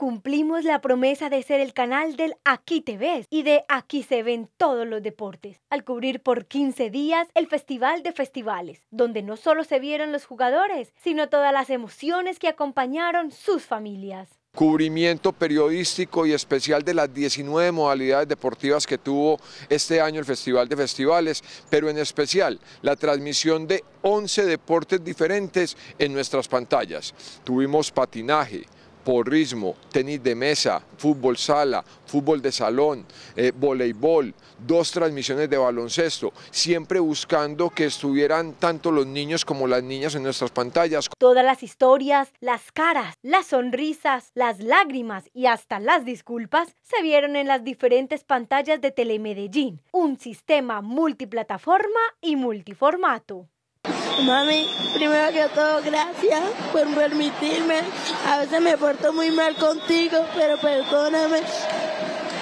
Cumplimos la promesa de ser el canal del Aquí te ves y de Aquí se ven todos los deportes, al cubrir por 15 días el Festival de Festivales, donde no solo se vieron los jugadores, sino todas las emociones que acompañaron sus familias cubrimiento periodístico y especial de las 19 modalidades deportivas que tuvo este año el Festival de Festivales, pero en especial la transmisión de 11 deportes diferentes en nuestras pantallas. Tuvimos patinaje, porrismo, tenis de mesa, fútbol sala, fútbol de salón, eh, voleibol, dos transmisiones de baloncesto, siempre buscando que estuvieran tanto los niños como las niñas en nuestras pantallas. Todas las historias, las caras, las sonrisas, las lágrimas y hasta las disculpas se vieron en las diferentes pantallas de Telemedellín, un sistema multiplataforma y multiformato. Mami, primero que todo, gracias por permitirme. A veces me porto muy mal contigo, pero perdóname.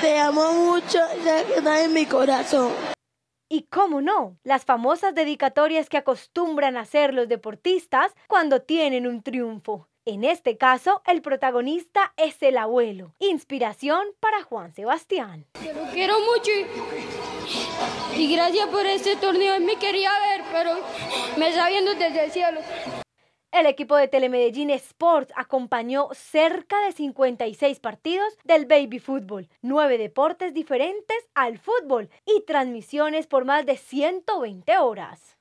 Te amo mucho, ya que estás en mi corazón. Y cómo no, las famosas dedicatorias que acostumbran a hacer los deportistas cuando tienen un triunfo. En este caso, el protagonista es el abuelo. Inspiración para Juan Sebastián. Te quiero mucho y, gracias por este torneo. Es mi querida ver pero me está viendo desde el cielo. El equipo de Telemedellín Sports acompañó cerca de 56 partidos del baby fútbol, nueve deportes diferentes al fútbol y transmisiones por más de 120 horas.